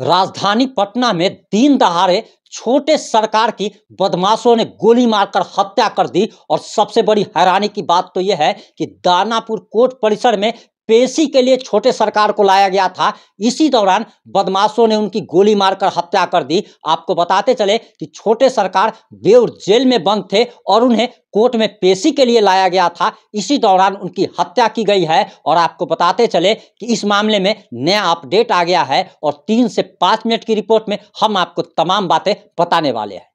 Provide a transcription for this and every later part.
राजधानी पटना में दिन दहाड़े छोटे सरकार की बदमाशों ने गोली मारकर हत्या कर दी और सबसे बड़ी हैरानी की बात तो यह है कि दानापुर कोर्ट परिसर में पेशी के लिए छोटे सरकार को लाया गया था इसी दौरान बदमाशों ने उनकी गोली मारकर हत्या कर दी आपको बताते चले कि छोटे सरकार बेउर जेल में बंद थे और उन्हें कोर्ट में पेशी के लिए लाया गया था इसी दौरान उनकी हत्या की गई है और आपको बताते चले कि इस मामले में नया अपडेट आ गया है और तीन से पाँच मिनट की रिपोर्ट में हम आपको तमाम बातें बताने वाले हैं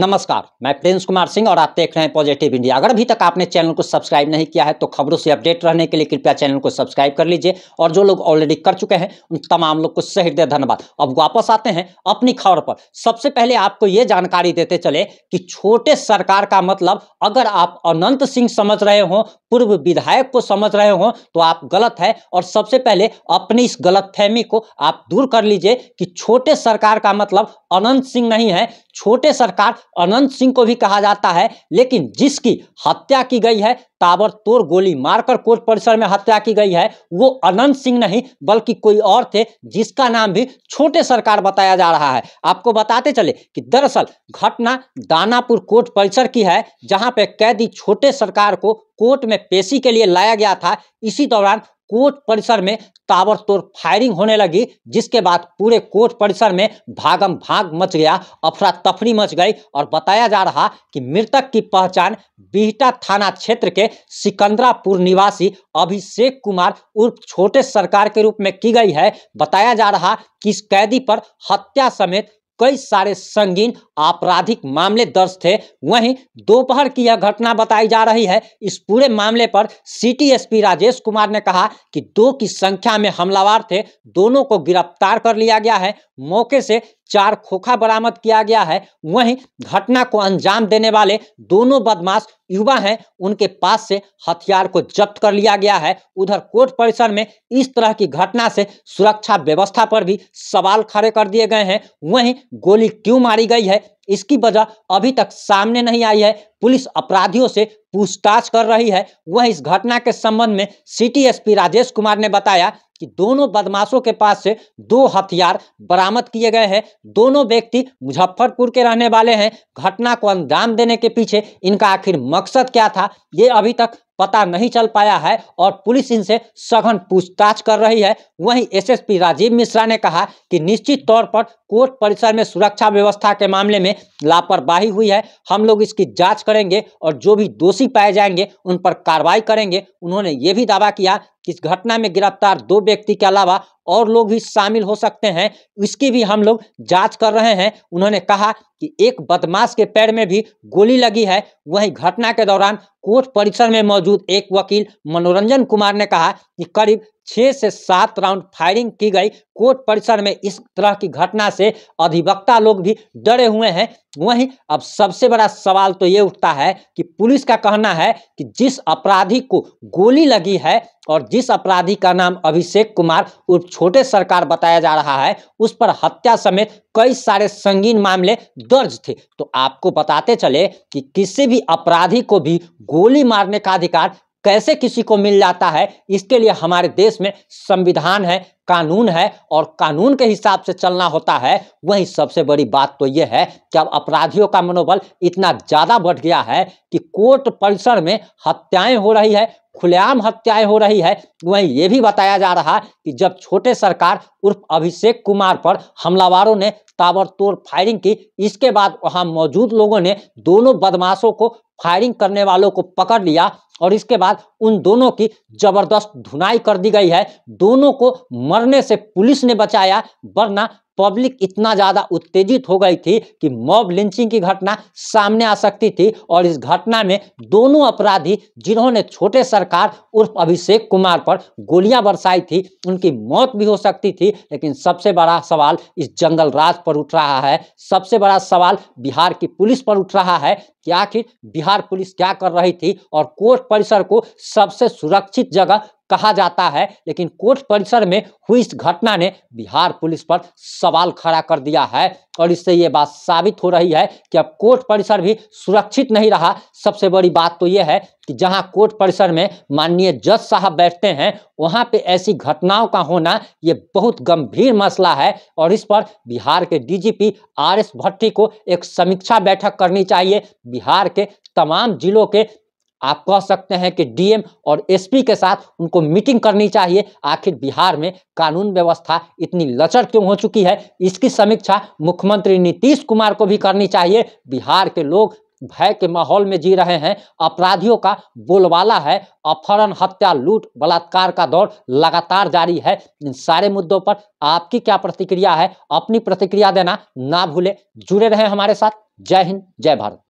नमस्कार मैं प्रिंस कुमार सिंह और आप देख रहे हैं पॉजिटिव इंडिया अगर अभी तक आपने चैनल को सब्सक्राइब नहीं किया है तो खबरों से अपडेट रहने के लिए कृपया चैनल को सब्सक्राइब कर लीजिए और जो लोग ऑलरेडी कर चुके हैं उन तमाम लोग को सहृदय धन्यवाद अब वापस आते हैं अपनी खबर पर सबसे पहले आपको ये जानकारी देते चले कि छोटे सरकार का मतलब अगर आप अनंत सिंह समझ रहे हो पूर्व विधायक को समझ रहे हो तो आप गलत है और सबसे पहले अपनी इस गलतफहमी को आप दूर कर लीजिए कि छोटे सरकार का मतलब अनंत सिंह नहीं है छोटे सरकार अनंत सिंह को भी कहा जाता है लेकिन जिसकी हत्या की गई है ताबड़तोड़ गोली मारकर कोर्ट परिसर में हत्या की गई है वो अनंत सिंह नहीं बल्कि कोई और थे जिसका नाम भी छोटे सरकार बताया जा रहा है आपको बताते चले कि दरअसल घटना दानापुर कोर्ट परिसर की है जहां पे कैदी छोटे सरकार को कोर्ट में पेशी के लिए लाया गया था इसी दौरान कोर्ट परिसर में ताबड़तोड़ फायरिंग होने लगी जिसके बाद पूरे कोर्ट परिसर में भागम भाग मच गया अफरा तफरी मच गई और बताया जा रहा कि मृतक की पहचान बिहटा थाना क्षेत्र के सिकंदरापुर निवासी अभिषेक कुमार उर्फ छोटे सरकार के रूप में की गई है बताया जा रहा कि इस कैदी पर हत्या समेत कई सारे संगीन आपराधिक मामले दर्ज थे वहीं दोपहर की यह घटना बताई जा रही है इस पूरे मामले पर सिटी एसपी राजेश कुमार ने कहा कि दो की संख्या में हमलावार थे दोनों को गिरफ्तार कर लिया गया है मौके से चार खोखा बरामद किया गया है वहीं घटना को अंजाम देने वाले दोनों बदमाश युवा हैं उनके पास से हथियार को जब्त कर लिया गया है उधर कोर्ट परिसर में इस तरह की घटना से सुरक्षा व्यवस्था पर भी सवाल खड़े कर दिए गए हैं वहीं गोली क्यों मारी गई है इसकी वजह अभी तक सामने नहीं आई है पुलिस अपराधियों से पूछताछ कर रही है वह इस घटना के संबंध में सिटी एसपी राजेश कुमार ने बताया कि दोनों बदमाशों के पास से दो हथियार बरामद किए गए हैं दोनों व्यक्ति मुजफ्फरपुर के रहने वाले हैं घटना को अंजाम देने के पीछे इनका आखिर मकसद क्या था ये अभी तक पता नहीं चल पाया है और पुलिस इनसे सघन पूछताछ कर रही है वहीं एसएसपी राजीव मिश्रा ने कहा कि निश्चित तौर पर कोर्ट परिसर में सुरक्षा व्यवस्था के मामले में लापरवाही हुई है हम लोग इसकी जांच करेंगे और जो भी दोषी पाए जाएंगे उन पर कार्रवाई करेंगे उन्होंने ये भी दावा किया कि इस घटना में गिरफ्तार दो व्यक्ति के अलावा और लोग भी शामिल हो सकते हैं इसकी भी हम लोग जांच कर रहे हैं उन्होंने कहा कि एक बदमाश के पैर में भी गोली लगी है वहीं घटना के दौरान कोर्ट परिसर में मौजूद एक वकील मनोरंजन कुमार ने कहा कि करीब छह से सात राउंड फायरिंग की गई कोर्ट परिसर में इस तरह की घटना से अधिवक्ता लोग भी डरे हुए हैं वहीं अब सबसे बड़ा सवाल तो ये उठता है कि पुलिस का कहना है कि जिस अपराधी को गोली लगी है और जिस अपराधी का नाम अभिषेक कुमार उर्फ छोटे सरकार बताया जा रहा है उस पर हत्या समेत कई सारे संगीन मामले दर्ज थे तो आपको बताते चले कि किसी भी अपराधी को भी गोली मारने का अधिकार कैसे किसी को मिल जाता है इसके लिए हमारे देश में संविधान है कानून है और कानून के हिसाब से चलना होता है वही सबसे बड़ी बात तो यह है कि अब अपराधियों का मनोबल इतना ज़्यादा बढ़ गया है कि कोर्ट परिसर में हत्याएं हो रही है खुलेआम हत्याएं हो रही है वहीं ये भी बताया जा रहा कि जब छोटे सरकार उर्फ अभिषेक कुमार पर हमलावारों ने ताबड़तोड़ फायरिंग की इसके बाद वहां मौजूद लोगों ने दोनों बदमाशों को फायरिंग करने वालों को पकड़ लिया और इसके बाद उन दोनों की जबरदस्त धुनाई कर दी गई है दोनों को मरने से पुलिस ने बचाया वरना पब्लिक इतना ज़्यादा उत्तेजित हो गई थी कि मॉब लिंचिंग की घटना सामने आ सकती थी और इस घटना में दोनों अपराधी जिन्होंने छोटे सरकार उर्फ अभिषेक कुमार पर गोलियां बरसाई थी उनकी मौत भी हो सकती थी लेकिन सबसे बड़ा सवाल इस जंगल राज पर उठ रहा है सबसे बड़ा सवाल बिहार की पुलिस पर उठ रहा है कि आखिर बिहार पुलिस क्या कर रही थी और कोर्ट परिसर को सबसे सुरक्षित जगह कहा जाता है लेकिन कोर्ट परिसर में हुई इस घटना ने बिहार पुलिस पर सवाल खड़ा कर दिया है और इससे ये बात साबित हो रही है कि अब कोर्ट परिसर भी सुरक्षित नहीं रहा सबसे बड़ी बात तो ये है कि जहां कोर्ट परिसर में माननीय जज साहब बैठते हैं वहां पे ऐसी घटनाओं का होना ये बहुत गंभीर मसला है और इस पर बिहार के डीजीपी आर एस भट्टी को एक समीक्षा बैठक करनी चाहिए बिहार के तमाम जिलों के आप कह सकते हैं कि डीएम और एसपी के साथ उनको मीटिंग करनी चाहिए आखिर बिहार में कानून व्यवस्था इतनी लचर क्यों हो चुकी है इसकी समीक्षा मुख्यमंत्री नीतीश कुमार को भी करनी चाहिए बिहार के लोग भय के माहौल में जी रहे हैं अपराधियों का बोलबाला है अपहरण हत्या लूट बलात्कार का दौर लगातार जारी है इन सारे मुद्दों पर आपकी क्या प्रतिक्रिया है अपनी प्रतिक्रिया देना ना भूले जुड़े रहे हमारे साथ जय हिंद जय भारत